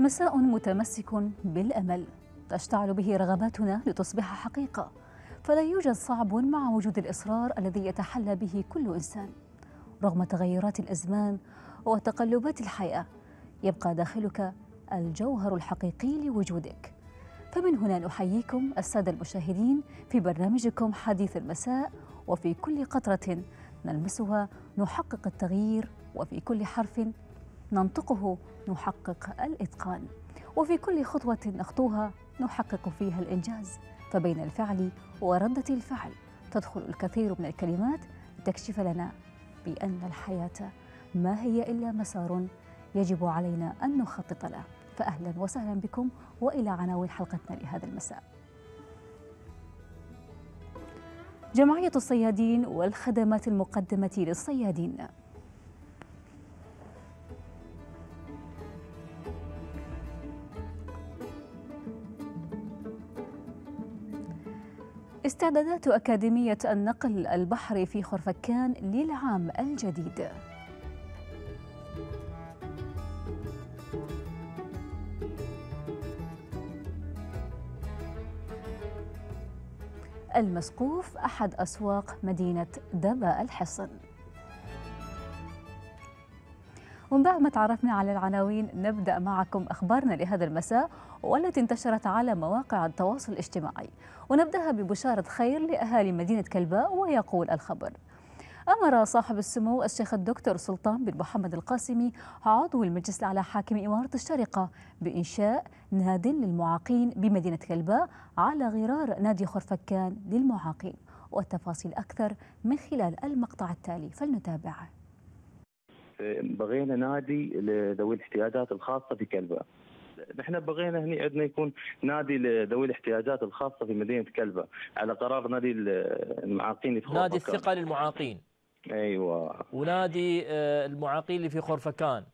مساء متمسك بالامل تشتعل به رغباتنا لتصبح حقيقه فلا يوجد صعب مع وجود الاصرار الذي يتحلى به كل انسان رغم تغيرات الازمان وتقلبات الحياه يبقى داخلك الجوهر الحقيقي لوجودك فمن هنا نحييكم الساده المشاهدين في برنامجكم حديث المساء وفي كل قطره نلمسها نحقق التغيير وفي كل حرف ننطقه نحقق الإتقان وفي كل خطوة نخطوها نحقق فيها الإنجاز فبين الفعل وردة الفعل تدخل الكثير من الكلمات لتكشف لنا بأن الحياة ما هي إلا مسار يجب علينا أن نخطط له فأهلا وسهلا بكم وإلى عناوين حلقتنا لهذا المساء جمعية الصيادين والخدمات المقدمة للصيادين استعدادات أكاديمية النقل البحري في خرفكان للعام الجديد المسقوف أحد أسواق مدينة دبا الحصن ومن بعد ما تعرفنا على العناوين نبدأ معكم أخبارنا لهذا المساء والتي انتشرت على مواقع التواصل الاجتماعي ونبدأها ببشارة خير لأهالي مدينة كلباء ويقول الخبر أمر صاحب السمو الشيخ الدكتور سلطان بن محمد القاسمي عضو المجلس الأعلى حاكم إمارة الشارقة بإنشاء ناد للمعاقين بمدينة كلباء على غرار نادي خرفكان للمعاقين والتفاصيل أكثر من خلال المقطع التالي فلنتابعه بغينا نادي لذوي الاحتياجات الخاصة في كلباء نحن بغينا هنا عندنا يكون نادي لذوي الاحتياجات الخاصه في مدينه كلبه على قرار نادي المعاقين في نادي الثقه للمعاقين ايوه ونادي آه، المعاقين اللي في خرفكان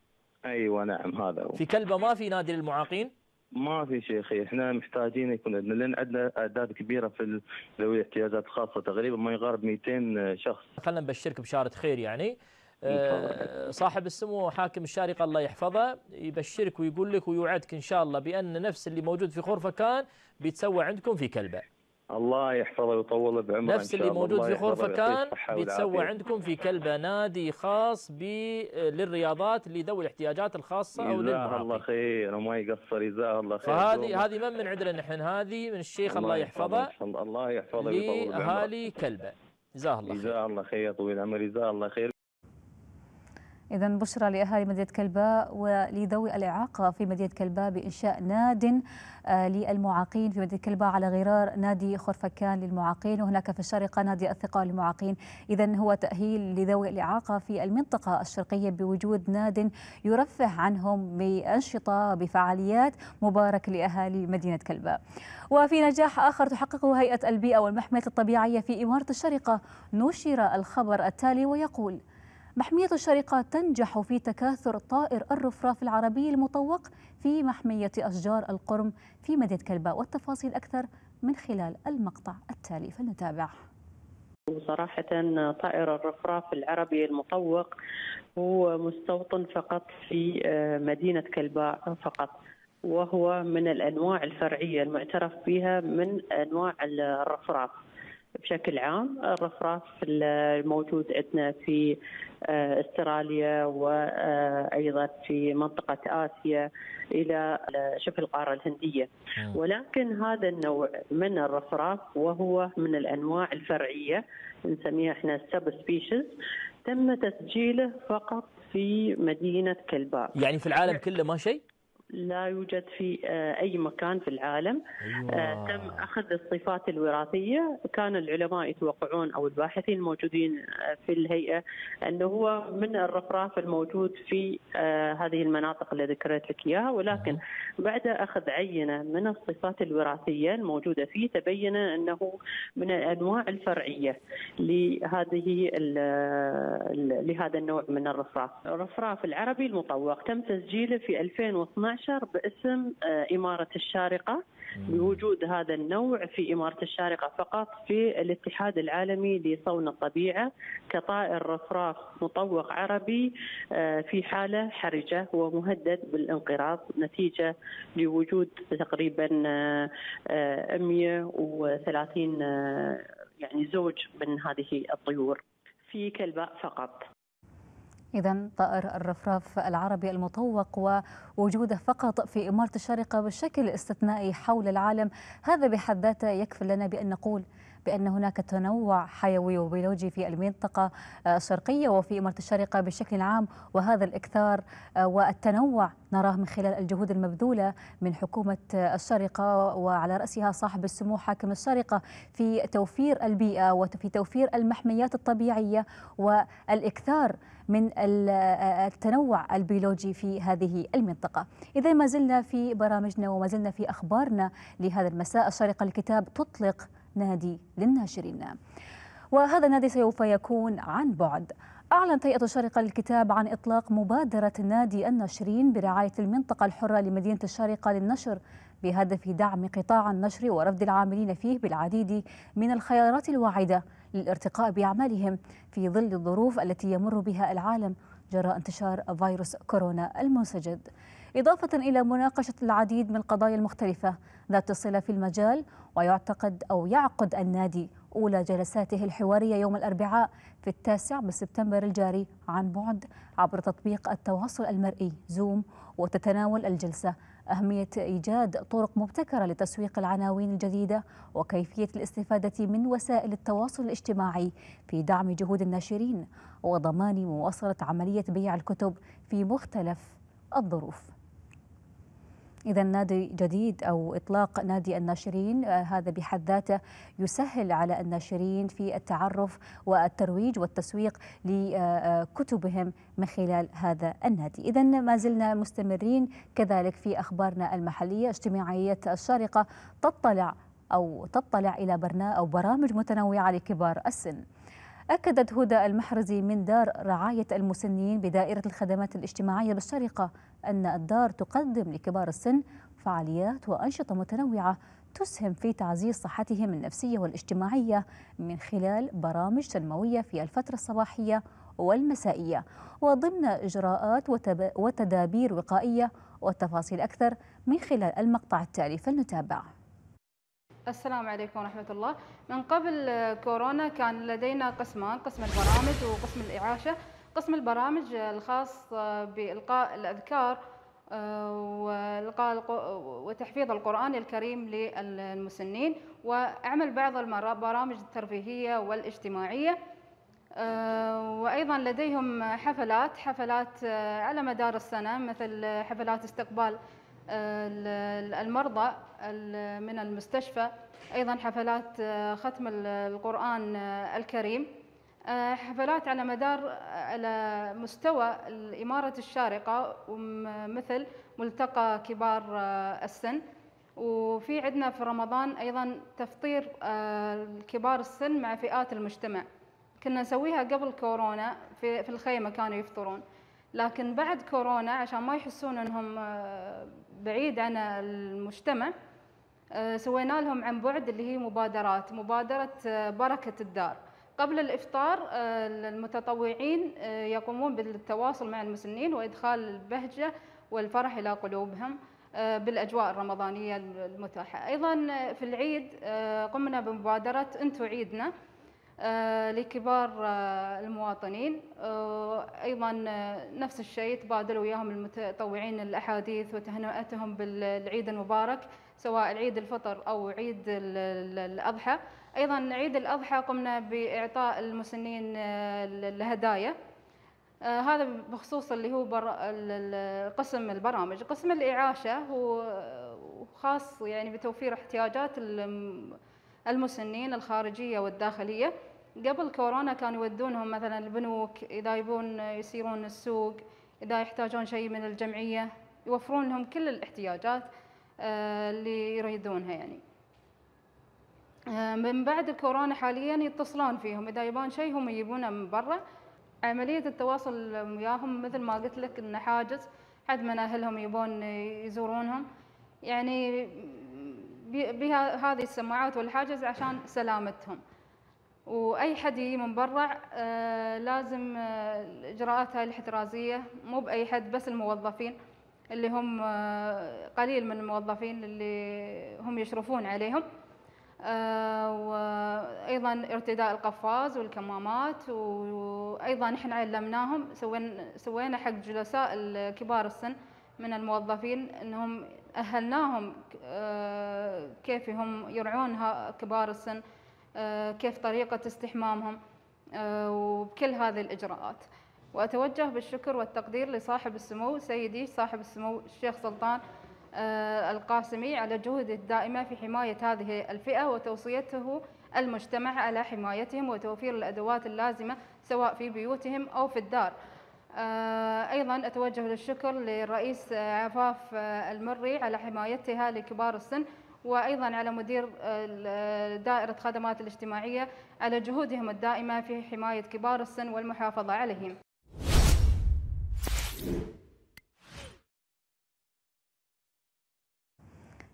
ايوه نعم هذا هو في كلبه ما في نادي للمعاقين؟ ما في شيخي احنا محتاجين يكون عندنا لان عندنا اعداد كبيره في ذوي الاحتياجات الخاصه تقريبا ما يقارب 200 شخص. خلينا نبشرك بشاره خير يعني آه، صاحب السمو حاكم الشارقة الله يحفظه يبشرك ويقول لك ويوعدك إن شاء الله بأن نفس اللي موجود في خرفة كان بيتسوى عندكم في كلبة الله يحفظه ويطول بعمره نفس اللي موجود في خرفة كان بيتسوى عندكم في كلبة نادي خاص آه، للرياضات لذوي الاحتياجات الخاصة أو جزاه الله خير وما يقصر جزاه الله خير فهذه هذه من من عندنا نحن هذه من الشيخ الله يحفظه الله يحفظه ويطول بعمره لأهالي كلبة جزاه الله خير جزاه الله خير طويل العمر جزاه الله خير إذا بشرى لأهالي مدينة كلباء ولذوي الإعاقة في مدينة كلباء بإنشاء ناد آه، للمعاقين في مدينة كلباء على غرار نادي خرفكان للمعاقين وهناك في الشارقة نادي الثقة للمعاقين إذا هو تأهيل لذوي الإعاقة في المنطقة الشرقية بوجود ناد يرفه عنهم بأنشطة بفعاليات مبارك لأهالي مدينة كلباء وفي نجاح آخر تحققه هيئة البيئة والمحمية الطبيعية في إمارة الشرقة نشر الخبر التالي ويقول محمية الشارقة تنجح في تكاثر طائر الرفراف العربي المطوق في محمية أشجار القرم في مدينة كلباء والتفاصيل أكثر من خلال المقطع التالي فلنتابع صراحة طائر الرفراف العربي المطوق هو مستوطن فقط في آه، مدينة كلباء فقط وهو من الأنواع الفرعية المعترف بها من أنواع الرفراف بشكل عام الرفراف الموجود عندنا في آه، استراليا وايضا آه، في منطقه اسيا الى آه، شبه القاره الهنديه ولكن هذا النوع من الرفراف وهو من الانواع الفرعيه نسميها احنا سب سبيشيز تم تسجيله فقط في مدينه كلباء يعني في العالم كله ما شيء لا يوجد في آه، اي مكان في العالم أيوة. آه، تم اخذ الصفات الوراثيه كان العلماء يتوقعون او الباحثين الموجودين آه، في الهيئه انه هو من الرفراف الموجود في هذه المناطق اللي ذكرت لك اياها ولكن أه. بعد اخذ عينه من الصفات الوراثيه الموجوده فيه تبين انه من الانواع الفرعيه لهذه لهذا النوع من الرفراف الرفراف العربي المطوق تم تسجيله في 2012 2011 باسم آه، إمارة الشارقة بوجود هذا النوع في إمارة الشارقة فقط في الاتحاد العالمي لصون الطبيعة كطائر رفراف مطوق عربي آه، في حالة حرجة ومهدد بالانقراض نتيجة لوجود تقريبا 130 آه، يعني زوج من هذه الطيور في كلباء فقط إذا طائر الرفراف العربي المطوق ووجوده فقط في إمارة الشارقة بشكل استثنائي حول العالم هذا بحد ذاته يكفي لنا بأن نقول بأن هناك تنوع حيوي وبيولوجي في المنطقة الشرقية وفي إمارة الشارقة بشكل عام وهذا الإكثار والتنوع نراه من خلال الجهود المبذولة من حكومة الشارقة وعلى رأسها صاحب السمو حاكم الشارقة في توفير البيئة وفي توفير المحميات الطبيعية والإكثار من التنوع البيولوجي في هذه المنطقة إذا ما زلنا في برامجنا وما زلنا في أخبارنا لهذا المساء الشارقة الكتاب تطلق نادي للناشرين وهذا النادي سوف يكون عن بعد أعلنت هيئة الشارقة للكتاب عن إطلاق مبادرة نادي الناشرين برعاية المنطقة الحرة لمدينة الشارقة للنشر بهدف دعم قطاع النشر ورفد العاملين فيه بالعديد من الخيارات الواعدة للارتقاء بأعمالهم في ظل الظروف التي يمر بها العالم جراء انتشار فيروس كورونا المنسجد إضافة إلى مناقشة العديد من القضايا المختلفة ذات الصلة في المجال ويعتقد أو يعقد النادي أولى جلساته الحوارية يوم الأربعاء في التاسع من سبتمبر الجاري عن بعد عبر تطبيق التواصل المرئي زوم وتتناول الجلسة أهمية إيجاد طرق مبتكرة لتسويق العناوين الجديدة وكيفية الاستفادة من وسائل التواصل الاجتماعي في دعم جهود الناشرين وضمان مواصلة عملية بيع الكتب في مختلف الظروف إذا نادي جديد أو إطلاق نادي الناشرين آه، هذا بحد ذاته يسهل على الناشرين في التعرف والترويج والتسويق لكتبهم من خلال هذا النادي إذا ما زلنا مستمرين كذلك في أخبارنا المحلية اجتماعية الشارقة تطلع أو تطلع إلى برنامج أو برامج متنوعة لكبار السن أكدت هدى المحرزي من دار رعاية المسنين بدائرة الخدمات الاجتماعية بالشارقة أن الدار تقدم لكبار السن فعاليات وأنشطة متنوعة تسهم في تعزيز صحتهم النفسية والاجتماعية من خلال برامج تنموية في الفترة الصباحية والمسائية وضمن إجراءات وتدابير وقائية والتفاصيل أكثر من خلال المقطع التالي فلنتابع السلام عليكم ورحمة الله من قبل كورونا كان لدينا قسمان قسم البرامج وقسم الإعاشة قسم البرامج الخاص بإلقاء الأذكار آه، والقاء وتحفيظ القرآن الكريم للمسنين وأعمل بعض البرامج الترفيهية والاجتماعية آه، وأيضا لديهم حفلات حفلات آه، على مدار السنة مثل حفلات استقبال المرضى من المستشفى أيضا حفلات ختم القرآن الكريم حفلات على مدار على مستوى الإمارة الشارقة مثل ملتقى كبار آه، السن وفي عندنا في رمضان أيضا تفطير آه، كبار السن مع فئات المجتمع كنا نسويها قبل كورونا في, في الخيمة كانوا يفطرون لكن بعد كورونا عشان ما يحسون أنهم آه، بعيد عن المجتمع سوينا لهم عن بعد اللي هي مبادرات مبادرة بركة الدار قبل الإفطار آه، المتطوعين آه، يقومون بالتواصل مع المسنين وإدخال البهجة والفرح إلى قلوبهم آه، بالأجواء الرمضانية المتاحة أيضا في العيد قمنا بمبادرة أنتو عيدنا لكبار المواطنين أيضا نفس الشيء تبادلوا وياهم المتطوعين الأحاديث وتهنئتهم بالعيد المبارك سواء عيد الفطر أو عيد الأضحى أيضا عيد الأضحى قمنا بإعطاء المسنين آه، الهدايا آه، هذا بخصوص اللي هو بر... قسم البرامج قسم الإعاشة هو آه، خاص يعني بتوفير احتياجات المسنين الخارجية والداخلية قبل كورونا كانوا يودونهم مثلا البنوك إذا يبون يسيرون السوق إذا يحتاجون شيء من الجمعية يوفرون لهم كل الاحتياجات اللي يريدونها يعني آه، من بعد الكورونا حاليا يتصلون فيهم اذا يبون شيء هم يجيبونه من برا عمليه التواصل وياهم مثل ما قلت لك انه حاجز حد من اهلهم يبون يزورونهم يعني بها هذه السماعات والحاجز عشان سلامتهم واي حد يجي من برا آه، لازم الاجراءات آه، هاي الاحترازيه مو باي حد بس الموظفين اللي هم قليل من الموظفين اللي هم يشرفون عليهم آه، وايضا ارتداء القفاز والكمامات وايضا احنا علمناهم سوينا حق جلساء كبار السن من الموظفين انهم اهلناهم آه، كيف هم يرعون كبار السن آه، كيف طريقه استحمامهم وبكل هذه الاجراءات واتوجه بالشكر والتقدير لصاحب السمو سيدي صاحب السمو الشيخ سلطان آه، القاسمي على جهوده الدائمة في حماية هذه الفئة وتوصيته المجتمع على حمايتهم وتوفير الأدوات اللازمة سواء في بيوتهم أو في الدار آه، أيضا أتوجه للشكر للرئيس عفاف آه، المري على حمايتها لكبار السن وأيضا على مدير دائرة خدمات الاجتماعية على جهودهم الدائمة في حماية كبار السن والمحافظة عليهم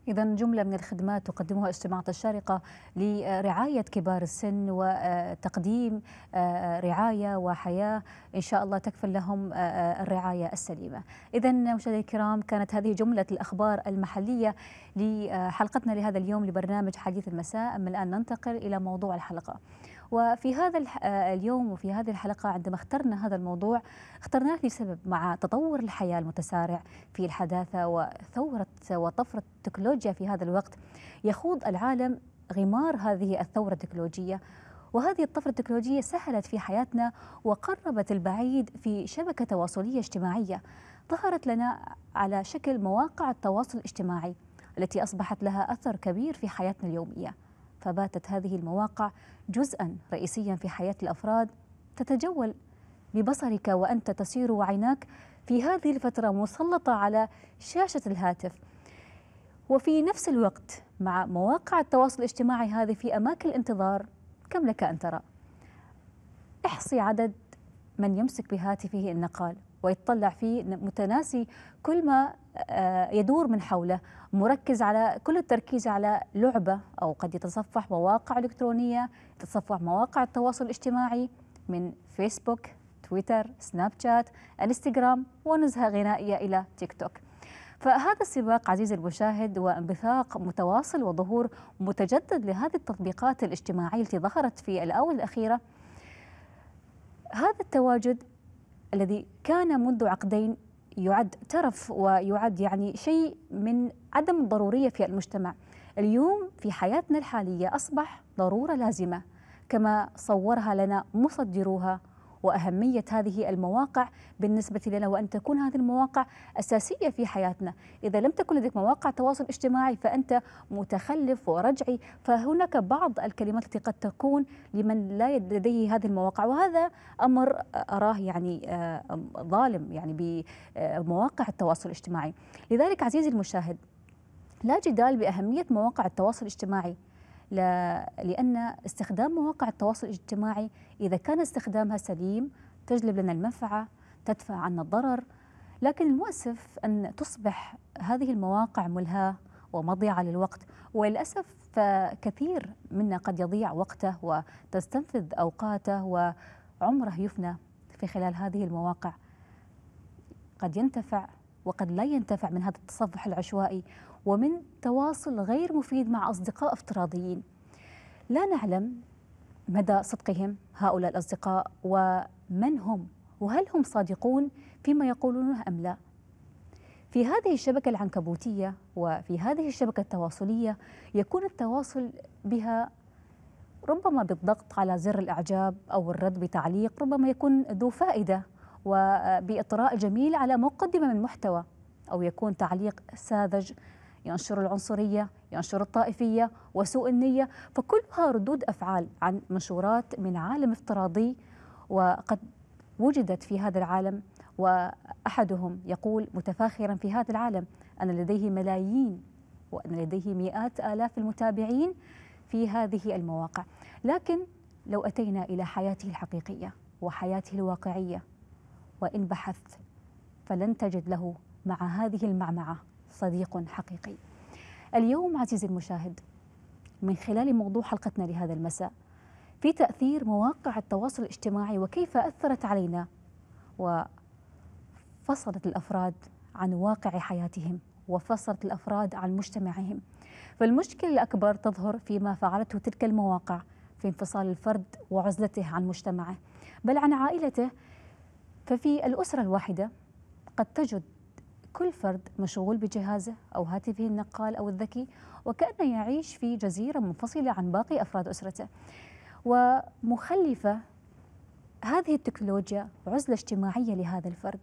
إذا جملة من الخدمات تقدمها اجتماعات الشارقة لرعاية كبار السن وتقديم آه، آه، رعاية وحياة إن شاء الله تكفل لهم آه، الرعاية السليمة إذا مشاهدينا الكرام كانت هذه جملة الأخبار المحلية لحلقتنا لهذا اليوم لبرنامج حديث المساء أما الآن ننتقل إلى موضوع الحلقة وفي هذا آه، اليوم وفي هذه الحلقة عندما اخترنا هذا الموضوع اخترناه لسبب مع تطور الحياة المتسارع في الحداثة وثورة وطفرة التكنولوجيا في هذا الوقت يخوض العالم غمار هذه الثورة التكنولوجية وهذه الطفرة التكنولوجية سهلت في حياتنا وقربت البعيد في شبكة تواصلية اجتماعية ظهرت لنا على شكل مواقع التواصل الاجتماعي التي أصبحت لها أثر كبير في حياتنا اليومية فباتت هذه المواقع جزءا رئيسيا في حياة الأفراد تتجول ببصرك وأنت تسير وعيناك في هذه الفترة مسلطة على شاشة الهاتف وفي نفس الوقت مع مواقع التواصل الاجتماعي هذه في أماكن الانتظار كم لك أن ترى؟ احصي عدد من يمسك بهاتفه النقال ويتطلع فيه متناسي كل ما آه، يدور من حوله مركز على كل التركيز على لعبة أو قد يتصفح مواقع إلكترونية يتصفح مواقع التواصل الاجتماعي من فيسبوك تويتر سناب شات انستغرام ونزهة غنائية إلى تيك توك فهذا السباق عزيزي المشاهد وانبثاق متواصل وظهور متجدد لهذه التطبيقات الاجتماعية التي ظهرت في الآونة الأخيرة هذا التواجد الذي كان منذ عقدين يعد ترف ويعد يعني شيء من عدم الضرورية في المجتمع اليوم في حياتنا الحالية أصبح ضرورة لازمة كما صورها لنا مصدروها واهميه هذه المواقع بالنسبه لنا وان تكون هذه المواقع اساسيه في حياتنا، اذا لم تكن لديك مواقع تواصل اجتماعي فانت متخلف ورجعي، فهناك بعض الكلمات التي قد تكون لمن لا لديه هذه المواقع وهذا امر اراه يعني آه، ظالم يعني بمواقع التواصل الاجتماعي، لذلك عزيزي المشاهد لا جدال باهميه مواقع التواصل الاجتماعي لأن استخدام مواقع التواصل الاجتماعي إذا كان استخدامها سليم تجلب لنا المنفعة تدفع عنا الضرر لكن المؤسف أن تصبح هذه المواقع ملهاة ومضيعة للوقت وللأسف فكثير منا قد يضيع وقته وتستنفذ أوقاته وعمره يفنى في خلال هذه المواقع قد ينتفع وقد لا ينتفع من هذا التصفح العشوائي ومن تواصل غير مفيد مع أصدقاء افتراضيين لا نعلم مدى صدقهم هؤلاء الأصدقاء ومن هم وهل هم صادقون فيما يقولونه أم لا في هذه الشبكة العنكبوتية وفي هذه الشبكة التواصلية يكون التواصل بها ربما بالضغط على زر الإعجاب أو الرد بتعليق ربما يكون ذو فائدة وبإطراء جميل على مقدمة من محتوى أو يكون تعليق ساذج ينشر العنصرية ينشر الطائفية وسوء النية فكلها ردود أفعال عن منشورات من عالم افتراضي وقد وجدت في هذا العالم وأحدهم يقول متفاخرا في هذا العالم أن لديه ملايين وأن لديه مئات آلاف المتابعين في هذه المواقع لكن لو أتينا إلى حياته الحقيقية وحياته الواقعية وإن بحثت فلن تجد له مع هذه المعمعة صديق حقيقي. اليوم عزيزي المشاهد من خلال موضوع حلقتنا لهذا المساء في تأثير مواقع التواصل الاجتماعي وكيف أثرت علينا وفصلت الأفراد عن واقع حياتهم وفصلت الأفراد عن مجتمعهم فالمشكلة الأكبر تظهر فيما فعلته تلك المواقع في انفصال الفرد وعزلته عن مجتمعه بل عن عائلته ففي الأسرة الواحدة قد تجد كل فرد مشغول بجهازه أو هاتفه النقال أو الذكي وكأنه يعيش في جزيرة منفصلة عن باقي أفراد أسرته ومخلفة هذه التكنولوجيا عزلة اجتماعية لهذا الفرد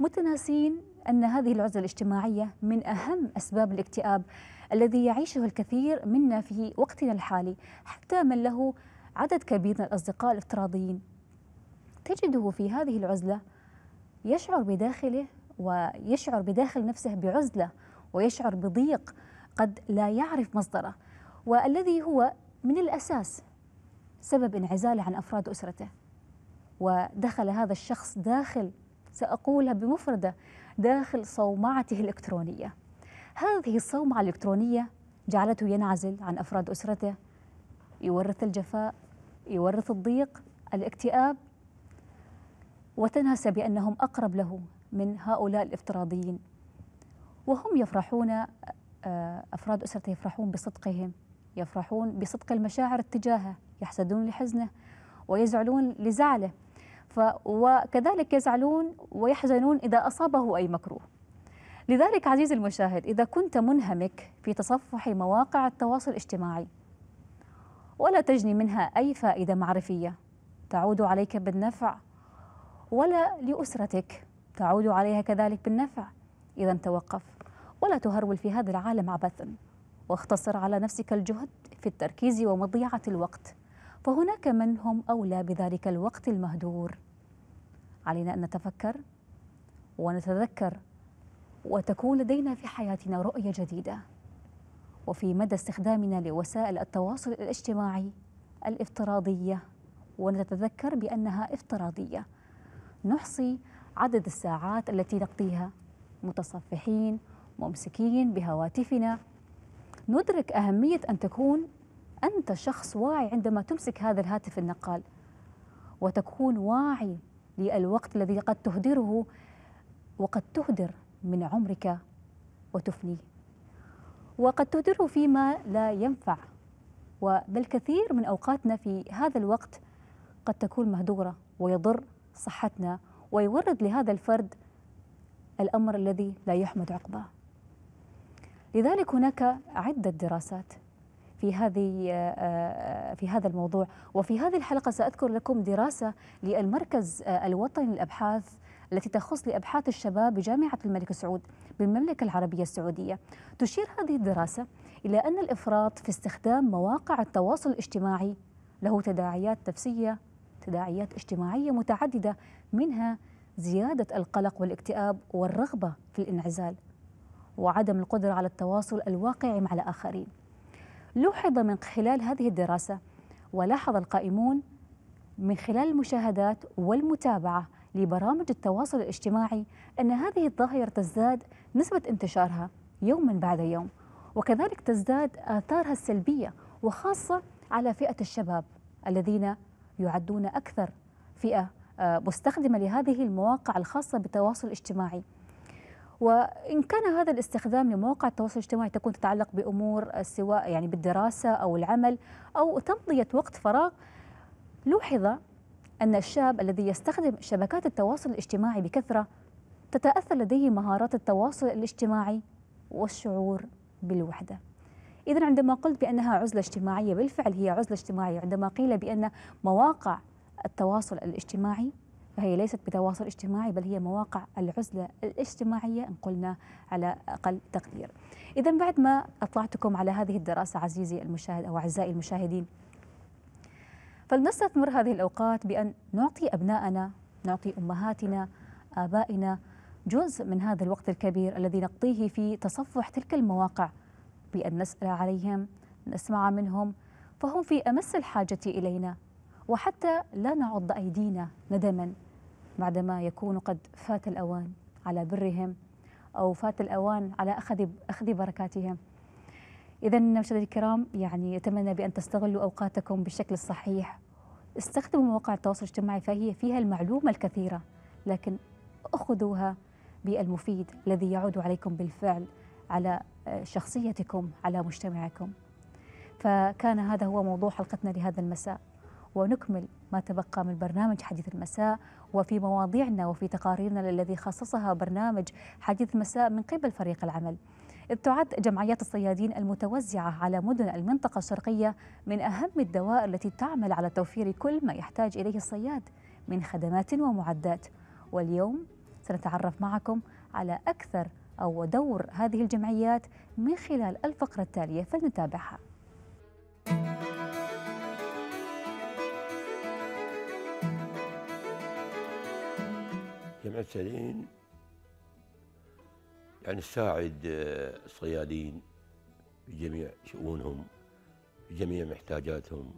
متناسين أن هذه العزلة الاجتماعية من أهم أسباب الاكتئاب الذي يعيشه الكثير منا في وقتنا الحالي حتى من له عدد كبير من الأصدقاء الافتراضيين تجده في هذه العزلة يشعر بداخله ويشعر بداخل نفسه بعزلة ويشعر بضيق قد لا يعرف مصدره والذي هو من الأساس سبب انعزاله عن أفراد أسرته ودخل هذا الشخص داخل سأقولها بمفردة داخل صومعته الإلكترونية هذه الصومعة الإلكترونية جعلته ينعزل عن أفراد أسرته يورث الجفاء يورث الضيق الاكتئاب وتناسى بأنهم أقرب له من هؤلاء الافتراضيين وهم يفرحون آه، أفراد أسرته يفرحون بصدقهم يفرحون بصدق المشاعر اتجاهه يحسدون لحزنه ويزعلون لزعله ف وكذلك يزعلون ويحزنون إذا أصابه أي مكروه لذلك عزيزي المشاهد إذا كنت منهمك في تصفح مواقع التواصل الاجتماعي ولا تجني منها أي فائدة معرفية تعود عليك بالنفع ولا لأسرتك تعود عليها كذلك بالنفع إذا توقف ولا تهرول في هذا العالم عبثا واختصر على نفسك الجهد في التركيز ومضيعة الوقت فهناك من هم أولى بذلك الوقت المهدور علينا أن نتفكر ونتذكر وتكون لدينا في حياتنا رؤية جديدة وفي مدى استخدامنا لوسائل التواصل الاجتماعي الافتراضية ونتذكر بأنها افتراضية نحصي عدد الساعات التي نقضيها متصفحين ممسكين بهواتفنا ندرك أهمية أن تكون أنت شخص واعي عندما تمسك هذا الهاتف النقال وتكون واعي للوقت الذي قد تهدره وقد تهدر من عمرك وتفنيه وقد تهدره فيما لا ينفع وبالكثير من أوقاتنا في هذا الوقت قد تكون مهدورة ويضر صحتنا ويورد لهذا الفرد الأمر الذي لا يحمد عقباه لذلك هناك عدة دراسات في هذه آه، في هذا الموضوع وفي هذه الحلقة سأذكر لكم دراسة للمركز آه، الوطني للأبحاث التي تخص لأبحاث الشباب بجامعة الملك سعود بالمملكة العربية السعودية تشير هذه الدراسة إلى أن الإفراط في استخدام مواقع التواصل الاجتماعي له تداعيات نفسية تداعيات اجتماعية متعددة منها زيادة القلق والاكتئاب والرغبة في الانعزال وعدم القدرة على التواصل الواقعي مع الآخرين لوحظ من خلال هذه الدراسة ولاحظ القائمون من خلال المشاهدات والمتابعة لبرامج التواصل الاجتماعي أن هذه الظاهرة تزداد نسبة انتشارها يوما بعد يوم وكذلك تزداد آثارها السلبية وخاصة على فئة الشباب الذين يعدون أكثر فئة آه، مستخدمة لهذه المواقع الخاصة بالتواصل الاجتماعي وإن كان هذا الاستخدام لمواقع التواصل الاجتماعي تكون تتعلق بأمور آه، سواء يعني بالدراسة أو العمل أو تمضية وقت فراغ لوحظ أن الشاب الذي يستخدم شبكات التواصل الاجتماعي بكثرة تتأثر لديه مهارات التواصل الاجتماعي والشعور بالوحدة إذا عندما قلت بأنها عزلة اجتماعية بالفعل هي عزلة اجتماعية عندما قيل بأن مواقع التواصل الاجتماعي فهي ليست بتواصل اجتماعي بل هي مواقع العزلة الاجتماعية إن قلنا على أقل تقدير إذا بعد ما أطلعتكم على هذه الدراسة عزيزي المشاهد أو أعزائي المشاهدين فلنستثمر هذه الأوقات بأن نعطي أبنائنا نعطي أمهاتنا آبائنا جزء من هذا الوقت الكبير الذي نقضيه في تصفح تلك المواقع بأن نسأل عليهم نسمع منهم فهم في أمس الحاجة إلينا وحتى لا نعض أيدينا ندما بعدما يكون قد فات الأوان على برهم أو فات الأوان على أخذ أخذ بركاتهم إذا مشاهدينا الكرام يعني أتمنى بأن تستغلوا أوقاتكم بالشكل الصحيح استخدموا مواقع التواصل الاجتماعي فهي فيها المعلومة الكثيرة لكن أخذوها بالمفيد الذي يعود عليكم بالفعل على آه، شخصيتكم على مجتمعكم فكان هذا هو موضوع حلقتنا لهذا المساء ونكمل ما تبقى من برنامج حديث المساء وفي مواضيعنا وفي تقاريرنا الذي خصصها برنامج حديث المساء من قبل فريق العمل إذ تعد جمعيات الصيادين المتوزعة على مدن المنطقة الشرقية من أهم الدوائر التي تعمل على توفير كل ما يحتاج إليه الصياد من خدمات ومعدات واليوم سنتعرف معكم على أكثر أو دور هذه الجمعيات من خلال الفقرة التالية فلنتابعها جمعية سالين يعني تساعد آه، الصيادين بجميع شؤونهم بجميع محتاجاتهم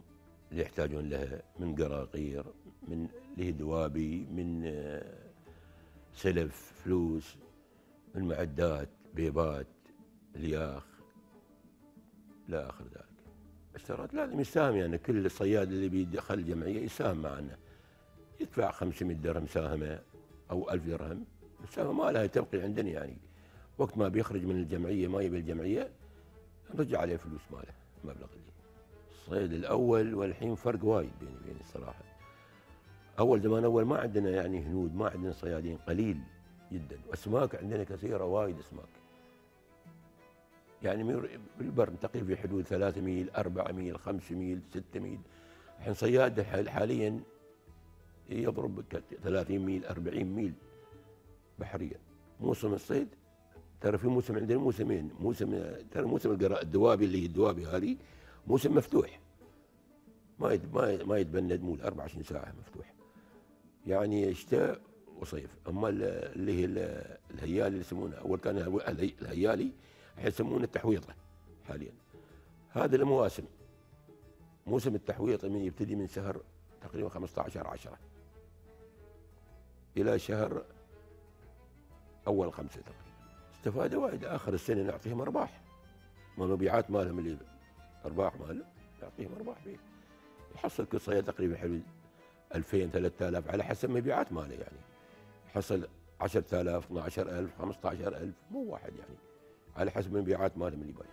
اللي يحتاجون لها من قراقير من دوابي من آه، سلف فلوس المعدات بيبات الياخ إلى آخر ذلك اشتراط لازم يساهم يعني كل الصياد اللي بيدخل الجمعية يساهم معنا يدفع 500 درهم ساهمة أو 1000 درهم الساهمة ما لها تبقي عندنا يعني وقت ما بيخرج من الجمعية ما يبي الجمعية نرجع عليه فلوس ماله المبلغ اللي الصيد الأول والحين فرق وايد بيني وبين الصراحة أول زمان أول ما عندنا يعني هنود ما عندنا صيادين قليل جدا واسماك عندنا كثيره وايد اسماك يعني بالبر نتقي في حدود 3 ميل 4 ميل 5 ميل 6 ميل الحين صياد حاليا يضرب 30 ميل 40 ميل بحريا موسم الصيد ترى في موسم عندنا موسمين موسم ترى موسم الدوابي اللي هي الدوابي هذه موسم مفتوح ما ما ما يتبند مول 24 ساعه مفتوح يعني الشتاء وصيف اما اللي هي الهيالي اللي يسمونها اول كان الهيالي الحين يسمونه التحويطه حاليا هذه المواسم موسم التحويطه من يبتدي من شهر تقريبا 15 10 الى شهر اول خمسه تقريبا استفادوا وايد اخر السنه نعطيهم ارباح من مبيعات مالهم اللي ارباح مالهم نعطيهم ارباح فيه يحصل كل صيد تقريبا حلو 2000 3000 على حسب مبيعات ماله يعني حصل 10000 12000 15000 مو واحد يعني على حسب المبيعات مالهم اللي باين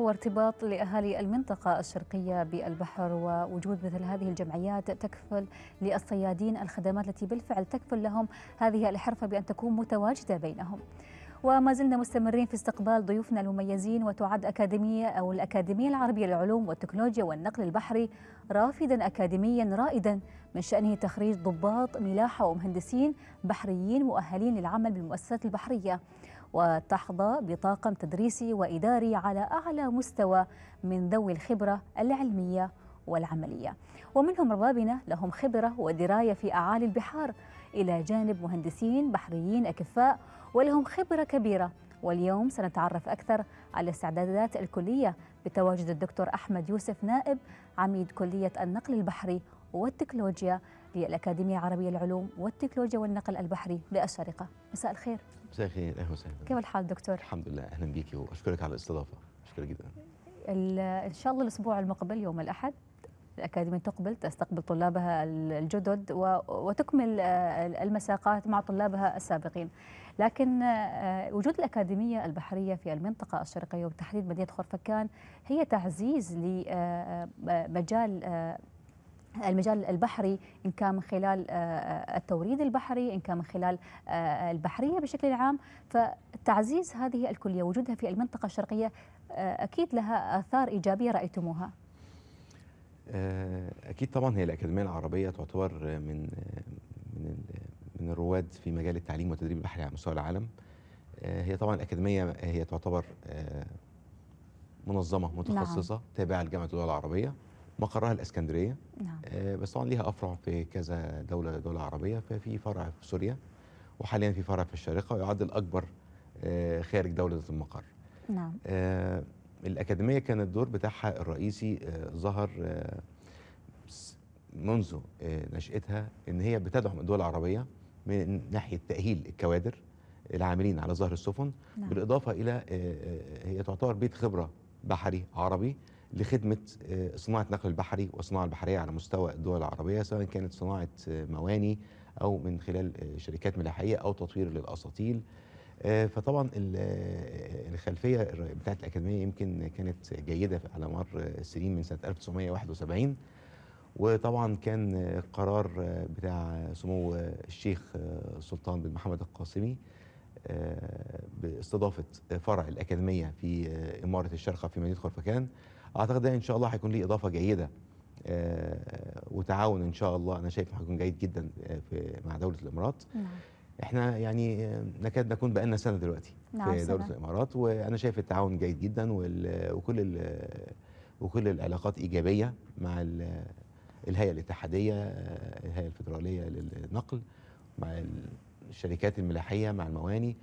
هو ارتباط لأهالي المنطقة الشرقية بالبحر ووجود مثل هذه الجمعيات تكفل للصيادين الخدمات التي بالفعل تكفل لهم هذه الحرفة بأن تكون متواجدة بينهم وما زلنا مستمرين في استقبال ضيوفنا المميزين وتعد أكاديمية أو الأكاديمية العربية للعلوم والتكنولوجيا والنقل البحري رافدا أكاديميا رائدا من شأنه تخريج ضباط ملاحة ومهندسين بحريين مؤهلين للعمل بالمؤسسات البحرية وتحظى بطاقم تدريسي وإداري على أعلى مستوى من ذوي الخبرة العلمية والعملية ومنهم ربابنا لهم خبرة ودراية في أعالي البحار إلى جانب مهندسين بحريين أكفاء ولهم خبرة كبيرة واليوم سنتعرف أكثر على استعدادات الكلية بتواجد الدكتور أحمد يوسف نائب عميد كلية النقل البحري والتكنولوجيا للأكاديمية العربية للعلوم والتكنولوجيا والنقل البحري بأشارقة مساء الخير مساء الخير أهلا وسهلا كيف الحال دكتور؟ الحمد لله أهلا بك وأشكرك على الاستضافة أشكرك جدا إن شاء الله الأسبوع المقبل يوم الأحد الأكاديمية تقبل تستقبل طلابها الجدد وتكمل آه، المساقات مع طلابها السابقين لكن آه، وجود الأكاديمية البحرية في المنطقة الشرقية وبالتحديد مدينة خرفكان هي تعزيز لمجال آه، آه، المجال البحري إن كان من خلال التوريد البحري إن كان من خلال البحرية بشكل عام فتعزيز هذه الكلية وجودها في المنطقة الشرقية أكيد لها آثار إيجابية رأيتموها أكيد طبعا هي الأكاديمية العربية تعتبر من من الرواد في مجال التعليم والتدريب البحري على مستوى العالم آه، هي طبعا أكاديمية آه، هي تعتبر آه، منظمة نعم. متخصصة نعم. تابعة لجامعة الدول العربية مقرها الاسكندريه نعم. بس طبعا ليها افرع في كذا دوله دوله عربيه ففي فرع في سوريا وحاليا في فرع في الشارقه ويعد الاكبر خارج دوله المقر نعم الاكاديميه كان الدور بتاعها الرئيسي ظهر منذ نشاتها ان هي بتدعم الدول العربيه من ناحيه تاهيل الكوادر العاملين على ظهر السفن نعم. بالاضافه الى آه، آه، هي تعتبر بيت خبره بحري عربي لخدمه آه، صناعه نقل البحري والصناعه البحريه على مستوى الدول العربيه سواء كانت صناعه مواني او من خلال شركات ملاحيه او تطوير للاساطيل فطبعا الخلفيه بتاعت الاكاديميه يمكن كانت جيده على مر السنين من سنه 1971 وطبعا كان قرار بتاع سمو الشيخ سلطان بن محمد القاسمي آه، باستضافه فرع الاكاديميه في اماره الشرقه في مدينه خرفكان اعتقد ده ان شاء الله هيكون ليه اضافه جيده آه، وتعاون ان شاء الله انا شايف هيكون جيد جدا آه، في مع دوله الامارات نعم. احنا يعني نكاد نكون بقالنا سنه دلوقتي نعم في دوله سنة. الامارات وانا شايف التعاون جيد جدا وكل وكل العلاقات ايجابيه مع الهيئه الاتحاديه آه، الهيئه الفدراليه للنقل مع الشركات الملاحيه مع المواني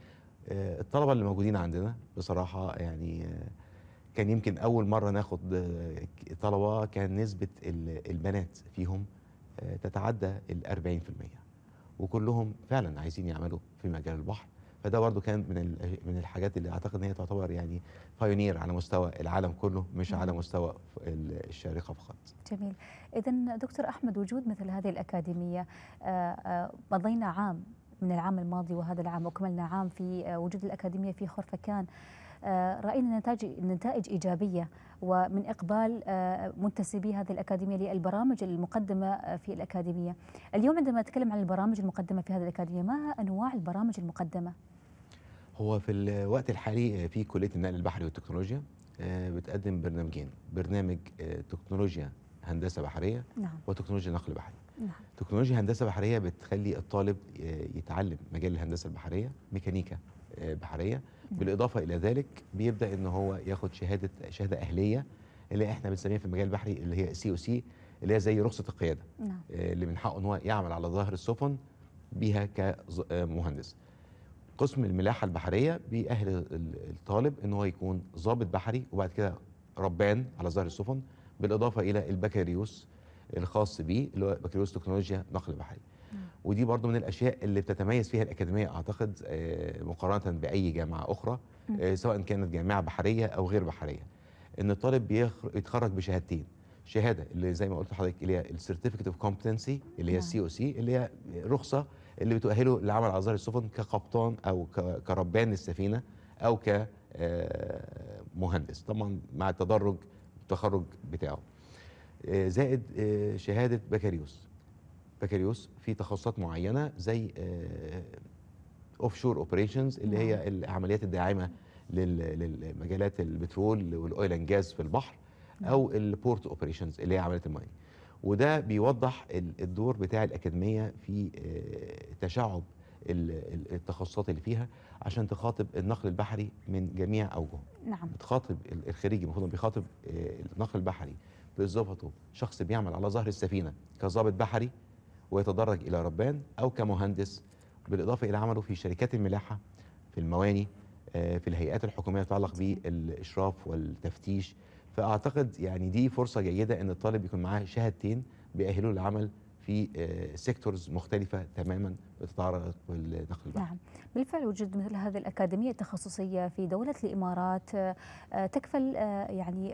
آه، الطلبه اللي موجودين عندنا بصراحه يعني آه، كان يمكن اول مره ناخد طلبه كان نسبه البنات فيهم تتعدى ال 40% وكلهم فعلا عايزين يعملوا في مجال البحر فده برضو كان من من الحاجات اللي اعتقد ان هي تعتبر يعني بايونير على مستوى العالم كله مش على مستوى الشارقه فقط. جميل. اذا دكتور احمد وجود مثل هذه الاكاديميه آه، آه، مضينا عام من العام الماضي وهذا العام وكملنا عام في آه، وجود الاكاديميه في خرفكان آه، راينا نتائج نتائج ايجابيه ومن اقبال آه، منتسبي هذه الاكاديميه للبرامج المقدمه آه، في الاكاديميه. اليوم عندما نتكلم عن البرامج المقدمه في هذه الاكاديميه ما انواع البرامج المقدمه؟ هو في الوقت الحالي في كليه النقل البحري والتكنولوجيا بتقدم برنامجين، برنامج تكنولوجيا هندسه بحريه نعم. وتكنولوجيا نقل بحري. نعم. تكنولوجيا هندسه بحريه بتخلي الطالب يتعلم مجال الهندسه البحريه، ميكانيكا بحريه بالاضافه الى ذلك بيبدا ان هو ياخد شهاده شهاده اهليه اللي احنا بنسميها في المجال البحري اللي هي سي او سي اللي هي زي رخصه القياده نعم. آه، اللي من حقه ان هو يعمل على ظهر السفن بيها كمهندس آه، قسم الملاحه البحريه بيأهل الطالب ان هو يكون ضابط بحري وبعد كده ربان على ظهر السفن بالاضافه الى البكالوريوس الخاص بيه اللي هو بكالوريوس تكنولوجيا نقل بحري ودي برضو من الاشياء اللي بتتميز فيها الاكاديميه اعتقد آه، مقارنه باي جامعه اخرى آه، سواء كانت جامعه بحريه او غير بحريه ان الطالب بيتخرج بشهادتين شهاده اللي زي ما قلت لحضرتك اللي هي السيرتيفيكت اوف كومبتنسي اللي هي السي او سي اللي هي رخصه اللي بتؤهله لعمل على ظهر السفن كقبطان او كربان السفينه او كمهندس آه، طبعا مع التدرج التخرج بتاعه زائد شهاده بكالوريوس بكالوريوس في تخصصات معينه زي اوف شور اوبريشنز اللي هي نعم. العمليات الداعمه للمجالات البترول والاويل اند جاز في البحر نعم. او البورت اوبريشنز اللي هي عمليات المايه وده بيوضح الدور بتاع الاكاديميه في آه، تشعب التخصصات اللي فيها عشان تخاطب النقل البحري من جميع اوجهه نعم بتخاطب الخريج المفروض بيخاطب آه، النقل البحري بظبطه شخص بيعمل على ظهر السفينه كظابط بحري ويتدرج إلى ربان أو كمهندس بالإضافة إلى عمله في شركات الملاحة في المواني آه، في الهيئات الحكومية تتعلق بالإشراف والتفتيش فأعتقد يعني دي فرصة جيدة أن الطالب يكون معاه شهادتين بيأهلوه للعمل في سيكتورز آه، مختلفة تماما بتتعرض للدخل البحري نعم بالفعل وجود مثل هذه الأكاديمية التخصصية في دولة الإمارات آه، آه، تكفل يعني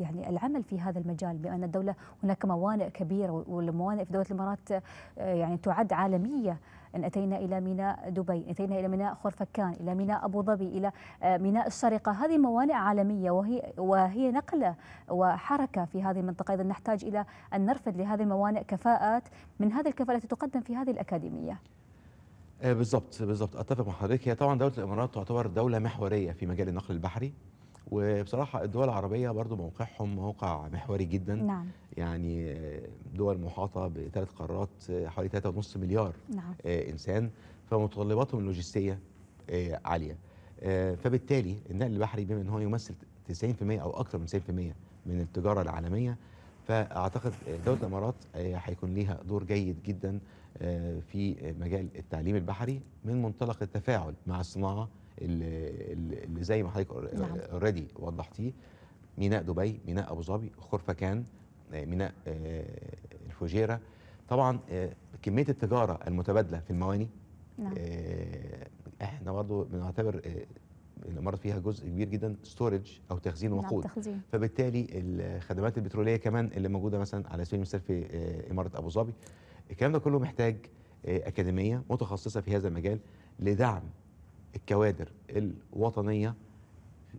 يعني العمل في هذا المجال بأن الدولة هناك موانئ كبيرة والموانئ في دولة الإمارات يعني تعد عالمية إن أتينا إلى ميناء دبي أتينا إلى ميناء خرفكان إلى ميناء أبو ظبي إلى آه، ميناء الشارقة هذه موانئ عالمية وهي, وهي نقلة وحركة في هذه المنطقة إذا نحتاج إلى أن نرفد لهذه الموانئ كفاءات من هذه الكفاءة التي تقدم في هذه الأكاديمية آه، بالظبط بالظبط اتفق مع حضرتك هي طبعا دوله الامارات تعتبر دوله محوريه في مجال النقل البحري وبصراحه الدول العربيه برضو موقعهم موقع محوري جدا نعم. يعني دول محاطه بثلاث قارات حوالي 3.5 مليار نعم. آه، انسان فمتطلباتهم اللوجستيه آه، عاليه آه، فبالتالي النقل البحري بما ان هو يمثل 90% او اكثر من 90% من التجاره العالميه فاعتقد دوله الامارات هيكون ليها دور جيد جدا في مجال التعليم البحري من منطلق التفاعل مع الصناعه اللي, اللي زي ما حضرتك اوريدي نعم. وضحتيه ميناء دبي ميناء ابو ظبي خرفكان آه، ميناء آه، الفجيره طبعا آه، كميه التجاره المتبادله في المواني نعم. احنا برضه بنعتبر الامارات فيها جزء كبير جدا ستورج او تخزين نعم، وقود نعم تخزين. فبالتالي الخدمات البتروليه كمان اللي موجوده مثلا على سبيل المثال في اماره ابو ظبي الكلام ده كله محتاج اكاديميه متخصصه في هذا المجال لدعم الكوادر الوطنية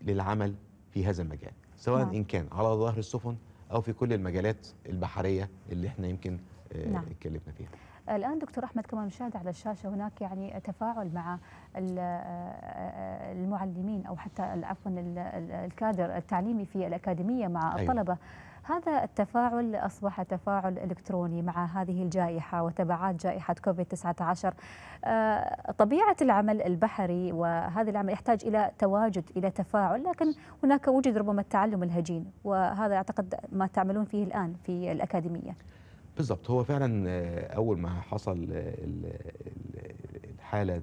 للعمل في هذا المجال سواء نعم. إن كان على ظهر السفن أو في كل المجالات البحرية اللي احنا يمكن آه، نعم. اتكلمنا فيها الآن دكتور أحمد كما مشاهد على الشاشة هناك يعني تفاعل مع آه، آه، المعلمين أو حتى عفوا الكادر التعليمي في الأكاديمية مع أيوة. الطلبة أيوة. هذا التفاعل أصبح تفاعل إلكتروني مع هذه الجائحة وتبعات جائحة كوفيد 19 آه، طبيعة العمل البحري وهذا العمل يحتاج إلى تواجد إلى تفاعل لكن هناك وجد ربما التعلم الهجين وهذا أعتقد ما تعملون فيه الآن في الأكاديمية بالضبط هو فعلا آه، اول ما حصل الحاله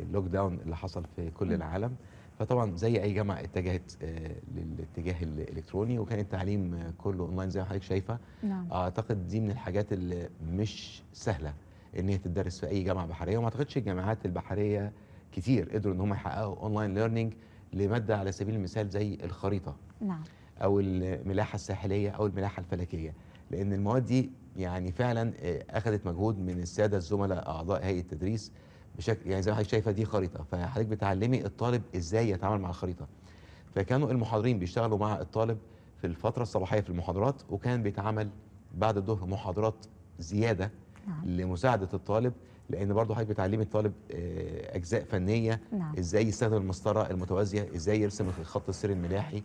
اللوك داون اللي حصل في كل العالم فطبعا زي اي جامعه اتجهت آه، للاتجاه الالكتروني وكان التعليم آه، كله اونلاين زي ما حضرتك شايفه نعم. اعتقد دي من الحاجات اللي مش سهله ان هي تدرس في اي جامعه بحريه وما اعتقدش الجامعات البحريه كتير قدروا ان هم يحققوا اونلاين ليرنينج لماده على سبيل المثال زي الخريطه نعم. او الملاحه الساحليه او الملاحه الفلكيه لان المواد دي يعني فعلا آه، اخذت مجهود من الساده الزملاء اعضاء هيئه التدريس بشكل يعني زي ما حضرتك شايفه دي خريطه فحضرتك بتعلمي الطالب ازاي يتعامل مع الخريطه فكانوا المحاضرين بيشتغلوا مع الطالب في الفتره الصباحيه في المحاضرات وكان بيتعمل بعد الظهر محاضرات زياده نعم. لمساعده الطالب لان برضه حضرتك بتعلمي الطالب آه، اجزاء فنيه نعم. ازاي يستخدم المسطره المتوازيه ازاي يرسم الخط السير الملاحي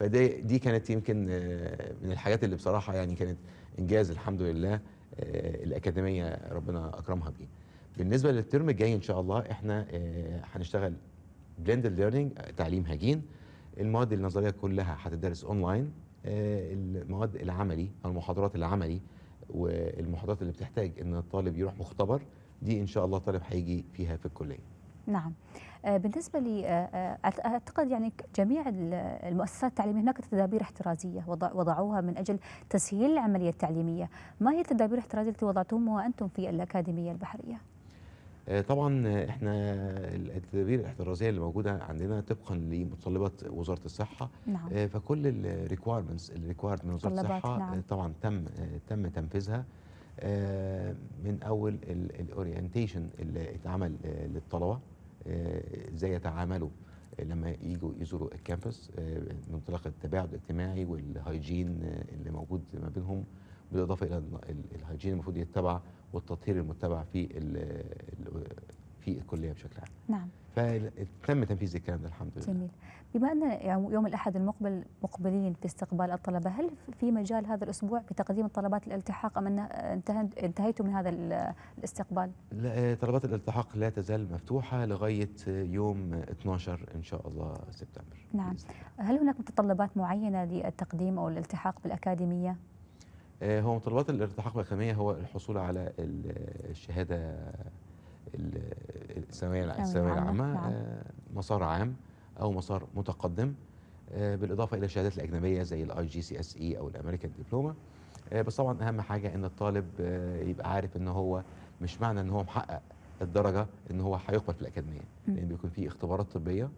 فدي دي كانت يمكن آه، من الحاجات اللي بصراحه يعني كانت انجاز الحمد لله آه، الاكاديميه ربنا اكرمها بيه بالنسبه للترم الجاي ان شاء الله احنا آه، هنشتغل بلندد ليرنينج آه، تعليم هجين المواد النظريه كلها هتدرس اونلاين آه، المواد العملي او المحاضرات العملي والمحاضرات اللي بتحتاج ان الطالب يروح مختبر دي ان شاء الله طالب هيجي فيها في الكليه نعم بالنسبة لي أعتقد يعني جميع المؤسسات التعليمية هناك تدابير احترازية وضعوها من أجل تسهيل العملية التعليمية ما هي التدابير الاحترازية التي وضعتموها أنتم في الأكاديمية البحرية؟ آه، طبعا احنا التدابير الاحترازيه اللي موجوده عندنا طبقا لمتطلبات وزاره الصحه نعم. آه، فكل الريكويرمنتس اللي من وزاره الصحه آه، نعم. طبعا تم تم تنفيذها من اول الاورينتيشن اللي اتعمل للطلبه ازاي يتعاملوا لما يجوا يزوروا الكامبس من انطلاق التباعد الاجتماعي والهايجين اللي موجود ما بينهم بالاضافه الى الهايجين المفروض يتبع والتطهير المتبع في في الكليه بشكل عام. نعم. فتم تنفيذ الكلام ده الحمد لله. جميل. بما ان يعني يوم الاحد المقبل مقبلين في استقبال الطلبه، هل في مجال هذا الاسبوع بتقديم طلبات الالتحاق ام ان انتهيتوا من هذا الاستقبال؟ لا آه، طلبات الالتحاق لا تزال مفتوحه لغايه يوم 12 ان شاء الله سبتمبر. نعم. هل هناك متطلبات معينه للتقديم او الالتحاق بالاكاديميه؟ آه، هو متطلبات الالتحاق بالاكاديميه هو الحصول على الشهادة الثانوية العامة نعم. آه، مسار عام أو مسار متقدم آه، بالإضافة إلى الشهادات الأجنبية زي الاي جي سي اس اي أو الأمريكان دبلوما بس طبعا أهم حاجة إن الطالب يبقى عارف إن هو مش معنى إن هو محقق الدرجة إن هو هيقبل في الأكاديمية لأن بيكون في اختبارات طبية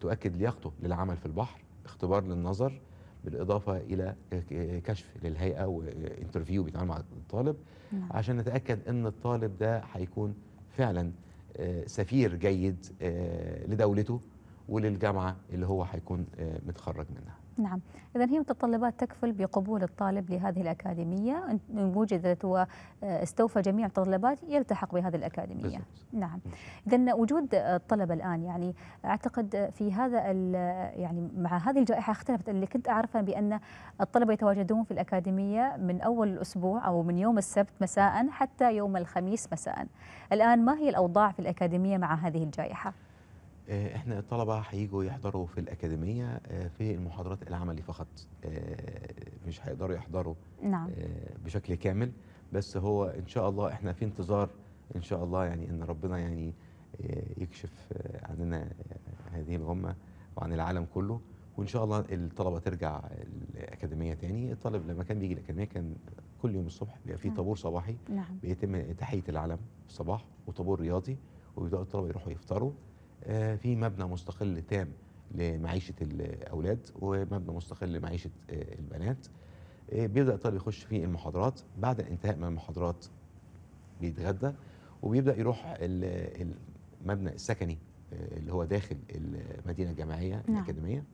تؤكد لياقته للعمل في البحر اختبار للنظر بالاضافه الى كشف للهيئه وانترفيو بيتعمل مع الطالب نعم. عشان نتاكد ان الطالب ده هيكون فعلا آه، سفير جيد آه، لدولته وللجامعه اللي هو هيكون آه، متخرج منها نعم إذا هي متطلبات تكفل بقبول الطالب لهذه الأكاديمية إن وجدت واستوفى جميع المتطلبات يلتحق بهذه الأكاديمية بالزبط. نعم إذا وجود الطلبة الآن يعني أعتقد في هذا يعني مع هذه الجائحة اختلفت اللي كنت أعرفها بأن الطلبة يتواجدون في الأكاديمية من أول الأسبوع أو من يوم السبت مساء حتى يوم الخميس مساء الآن ما هي الأوضاع في الأكاديمية مع هذه الجائحة؟ آه، احنا الطلبه هيجوا يحضروا في الاكاديميه آه، في المحاضرات العملي فقط آه، مش هيقدروا يحضروا نعم. بشكل كامل بس هو ان شاء الله احنا في انتظار ان شاء الله يعني ان ربنا يعني يكشف عننا هذه الغمه وعن العالم كله وان شاء الله الطلبه ترجع الاكاديميه تاني الطالب لما كان بيجي الاكاديميه كان كل يوم الصبح بيبقى في نعم. طابور صباحي نعم. بيتم تحيه العلم في الصباح وطابور رياضي وبيبداوا الطلبه يروحوا يفطروا آه، في مبنى مستقل تام لمعيشه الاولاد ومبنى مستقل لمعيشه آه، البنات آه، بيبدا الطالب يخش في المحاضرات بعد الانتهاء من المحاضرات بيتغدى وبيبدا يروح المبنى السكني اللي هو داخل المدينه الجامعيه نعم. الاكاديميه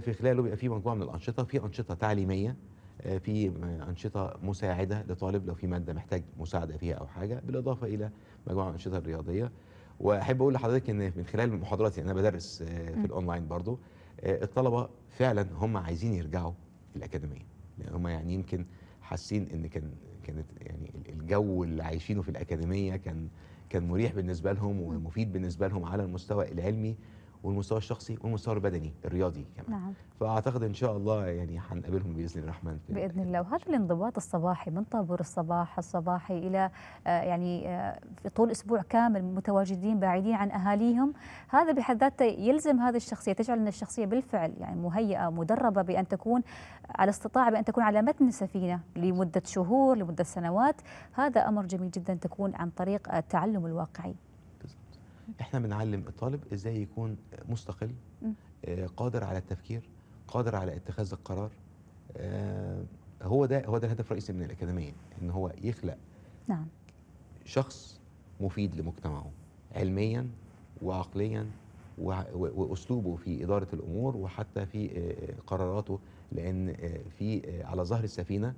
في خلاله بيبقى في مجموعه من الانشطه في انشطه تعليميه في انشطه مساعده لطالب لو في ماده محتاج مساعده فيها او حاجه بالاضافه الى مجموعه من الانشطه الرياضيه واحب اقول لحضرتك ان من خلال محاضراتي يعني انا بدرس آه، في الاونلاين برضو آه، الطلبه فعلا هم عايزين يرجعوا الاكاديميه لان هم يعني يمكن حاسين ان كان كانت يعني الجو اللي عايشينه في الاكاديميه كان كان مريح بالنسبه لهم ومفيد بالنسبه لهم على المستوى العلمي والمستوى الشخصي والمستوى البدني الرياضي كمان نعم. فاعتقد ان شاء الله يعني هنقابلهم باذن الرحمن في باذن الله وهذا الانضباط الصباحي من طابور الصباح الصباحي الى آه، يعني آه، في طول اسبوع كامل متواجدين بعيدين عن اهاليهم هذا بحد ذاته يلزم هذه الشخصيه تجعل ان الشخصيه بالفعل يعني مهيئه مدربه بان تكون على استطاعه بان تكون على متن سفينه لمده شهور لمده سنوات هذا امر جميل جدا تكون عن طريق التعلم الواقعي احنا بنعلم الطالب ازاي يكون مستقل آه، قادر على التفكير قادر على اتخاذ القرار آه، هو ده هو ده الهدف الرئيسي من الاكاديميه ان هو يخلق نعم شخص مفيد لمجتمعه علميا وعقليا واسلوبه في اداره الامور وحتى في آه، قراراته لان في على ظهر السفينه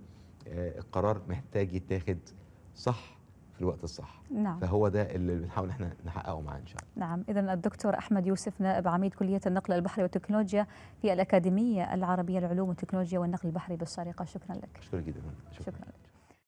القرار محتاج يتاخد صح في الوقت الصح نعم. فهو ده اللي بنحاول احنا نحققه معاه ان شاء الله نعم اذا الدكتور احمد يوسف نائب عميد كليه النقل البحري والتكنولوجيا في الاكاديميه العربيه للعلوم والتكنولوجيا والنقل البحري بالسرقه شكرا لك شكرا جدا شكرا, شكرا لك